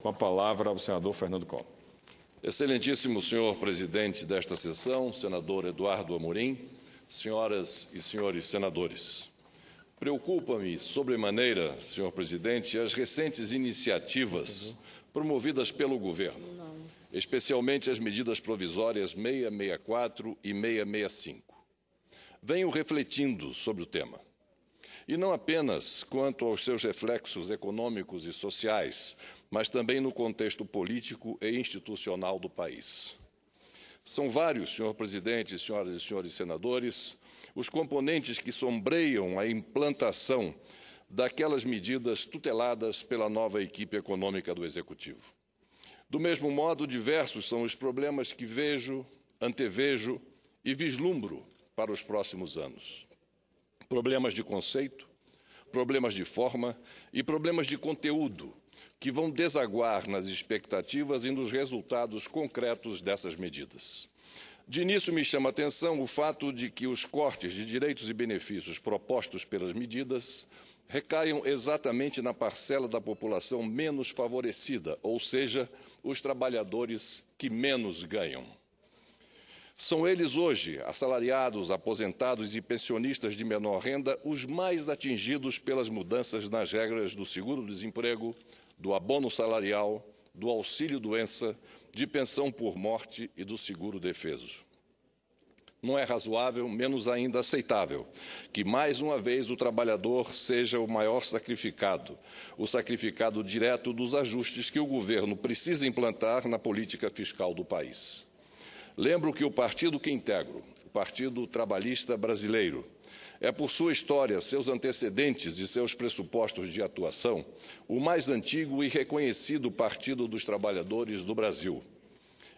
Com a palavra ao senador Fernando Collor. Excelentíssimo senhor presidente desta sessão, senador Eduardo Amorim, senhoras e senhores senadores. Preocupa-me sobremaneira, senhor presidente, as recentes iniciativas promovidas pelo governo, especialmente as medidas provisórias 664 e 665. Venho refletindo sobre o tema. E não apenas quanto aos seus reflexos econômicos e sociais, mas também no contexto político e institucional do país. São vários, senhor presidente, senhoras e senhores senadores, os componentes que sombreiam a implantação daquelas medidas tuteladas pela nova equipe econômica do Executivo. Do mesmo modo, diversos são os problemas que vejo, antevejo e vislumbro para os próximos anos. Problemas de conceito, problemas de forma e problemas de conteúdo que vão desaguar nas expectativas e nos resultados concretos dessas medidas. De início, me chama a atenção o fato de que os cortes de direitos e benefícios propostos pelas medidas recaiam exatamente na parcela da população menos favorecida, ou seja, os trabalhadores que menos ganham. São eles hoje, assalariados, aposentados e pensionistas de menor renda, os mais atingidos pelas mudanças nas regras do seguro-desemprego, do abono salarial, do auxílio-doença, de pensão por morte e do seguro-defeso. Não é razoável, menos ainda aceitável, que mais uma vez o trabalhador seja o maior sacrificado, o sacrificado direto dos ajustes que o governo precisa implantar na política fiscal do país. Lembro que o partido que integro, o Partido Trabalhista Brasileiro, é por sua história, seus antecedentes e seus pressupostos de atuação, o mais antigo e reconhecido Partido dos Trabalhadores do Brasil.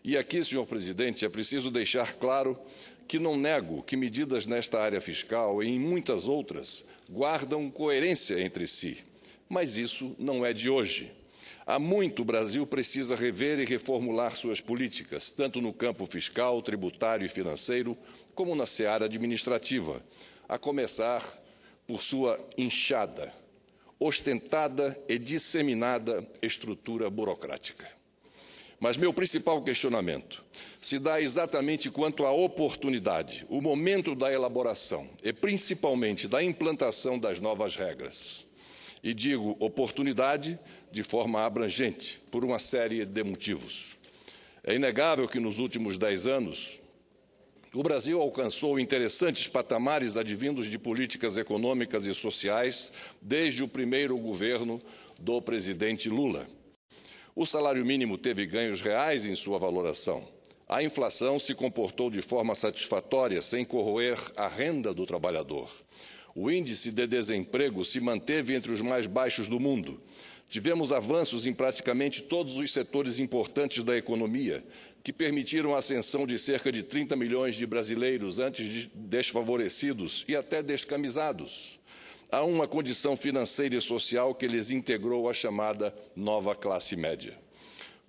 E aqui, senhor presidente, é preciso deixar claro que não nego que medidas nesta área fiscal e em muitas outras guardam coerência entre si. Mas isso não é de hoje. Há muito o Brasil precisa rever e reformular suas políticas, tanto no campo fiscal, tributário e financeiro, como na seara administrativa, a começar por sua inchada, ostentada e disseminada estrutura burocrática. Mas meu principal questionamento se dá exatamente quanto à oportunidade, o momento da elaboração e principalmente da implantação das novas regras. E digo oportunidade de forma abrangente, por uma série de motivos. É inegável que nos últimos dez anos o Brasil alcançou interessantes patamares advindos de políticas econômicas e sociais desde o primeiro governo do presidente Lula. O salário mínimo teve ganhos reais em sua valoração. A inflação se comportou de forma satisfatória, sem corroer a renda do trabalhador. O índice de desemprego se manteve entre os mais baixos do mundo. Tivemos avanços em praticamente todos os setores importantes da economia, que permitiram a ascensão de cerca de 30 milhões de brasileiros antes desfavorecidos e até descamisados a uma condição financeira e social que lhes integrou a chamada nova classe média.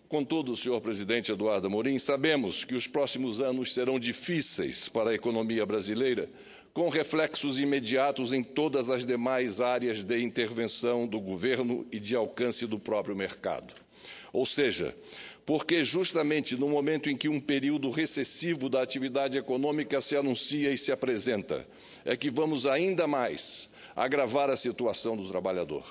Contudo, senhor presidente Eduardo Amorim, sabemos que os próximos anos serão difíceis para a economia brasileira, com reflexos imediatos em todas as demais áreas de intervenção do governo e de alcance do próprio mercado. Ou seja, porque justamente no momento em que um período recessivo da atividade econômica se anuncia e se apresenta, é que vamos ainda mais agravar a situação do trabalhador.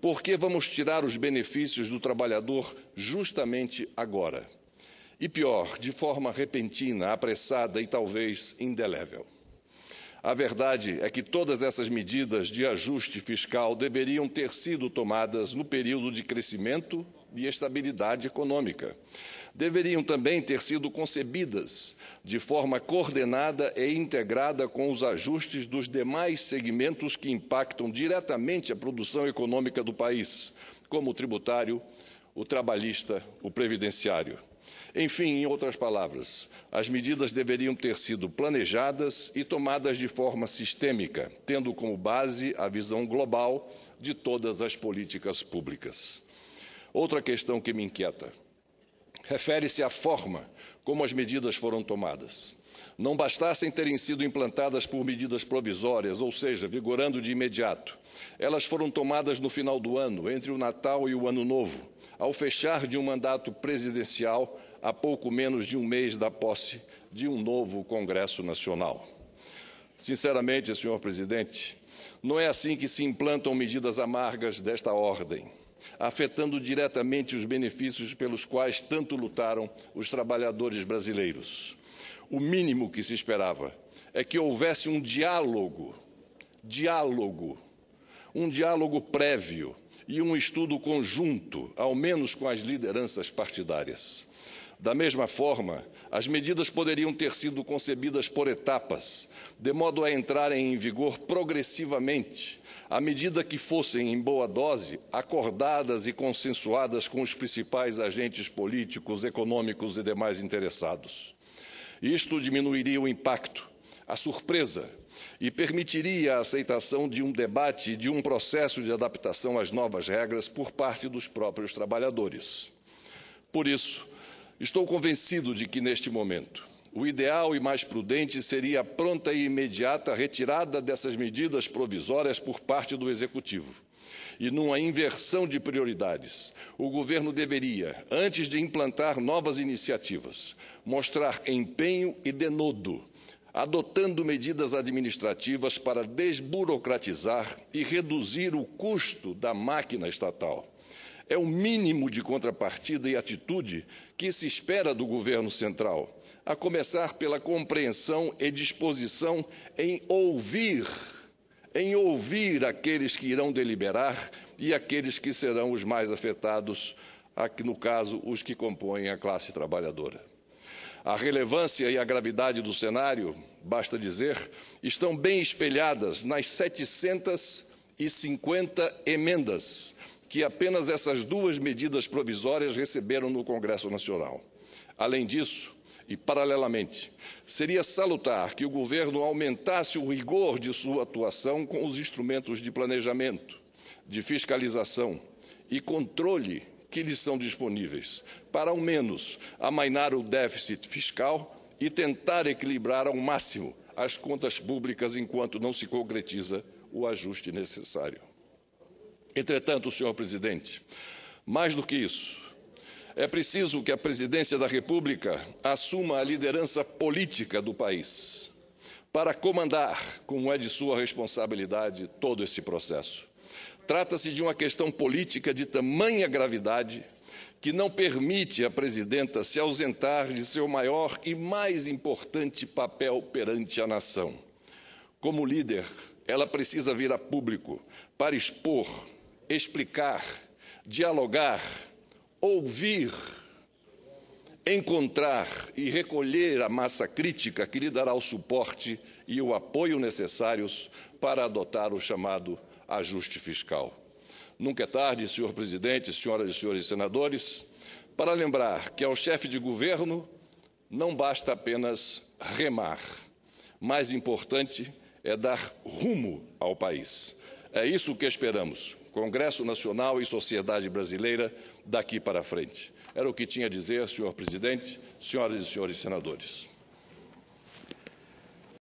Porque vamos tirar os benefícios do trabalhador justamente agora. E pior, de forma repentina, apressada e talvez indelével. A verdade é que todas essas medidas de ajuste fiscal deveriam ter sido tomadas no período de crescimento e estabilidade econômica. Deveriam também ter sido concebidas de forma coordenada e integrada com os ajustes dos demais segmentos que impactam diretamente a produção econômica do país, como o tributário, o trabalhista, o previdenciário. Enfim, em outras palavras, as medidas deveriam ter sido planejadas e tomadas de forma sistêmica, tendo como base a visão global de todas as políticas públicas. Outra questão que me inquieta refere-se à forma como as medidas foram tomadas. Não bastassem terem sido implantadas por medidas provisórias, ou seja, vigorando de imediato. Elas foram tomadas no final do ano, entre o Natal e o Ano Novo, ao fechar de um mandato presidencial a pouco menos de um mês da posse de um novo Congresso Nacional. Sinceramente, senhor presidente, não é assim que se implantam medidas amargas desta ordem, afetando diretamente os benefícios pelos quais tanto lutaram os trabalhadores brasileiros. O mínimo que se esperava é que houvesse um diálogo, diálogo, um diálogo prévio e um estudo conjunto, ao menos com as lideranças partidárias. Da mesma forma, as medidas poderiam ter sido concebidas por etapas, de modo a entrarem em vigor progressivamente, à medida que fossem, em boa dose, acordadas e consensuadas com os principais agentes políticos, econômicos e demais interessados. Isto diminuiria o impacto, a surpresa e permitiria a aceitação de um debate e de um processo de adaptação às novas regras por parte dos próprios trabalhadores. Por isso, Estou convencido de que, neste momento, o ideal e mais prudente seria a pronta e imediata retirada dessas medidas provisórias por parte do Executivo. E numa inversão de prioridades, o governo deveria, antes de implantar novas iniciativas, mostrar empenho e denodo, adotando medidas administrativas para desburocratizar e reduzir o custo da máquina estatal. É o mínimo de contrapartida e atitude que se espera do governo central, a começar pela compreensão e disposição em ouvir, em ouvir aqueles que irão deliberar e aqueles que serão os mais afetados, aqui no caso, os que compõem a classe trabalhadora. A relevância e a gravidade do cenário, basta dizer, estão bem espelhadas nas 750 emendas que apenas essas duas medidas provisórias receberam no Congresso Nacional. Além disso, e paralelamente, seria salutar que o governo aumentasse o rigor de sua atuação com os instrumentos de planejamento, de fiscalização e controle que lhes são disponíveis, para ao menos amainar o déficit fiscal e tentar equilibrar ao máximo as contas públicas enquanto não se concretiza o ajuste necessário. Entretanto, senhor presidente, mais do que isso, é preciso que a presidência da República assuma a liderança política do país para comandar, como é de sua responsabilidade, todo esse processo. Trata-se de uma questão política de tamanha gravidade que não permite a presidenta se ausentar de seu maior e mais importante papel perante a nação. Como líder, ela precisa vir a público para expor explicar, dialogar, ouvir, encontrar e recolher a massa crítica que lhe dará o suporte e o apoio necessários para adotar o chamado ajuste fiscal. Nunca é tarde, senhor presidente, senhoras e senhores senadores, para lembrar que ao chefe de governo não basta apenas remar. Mais importante é dar rumo ao país. É isso que esperamos. Congresso Nacional e sociedade brasileira daqui para frente. Era o que tinha a dizer, senhor presidente, senhoras e senhores senadores.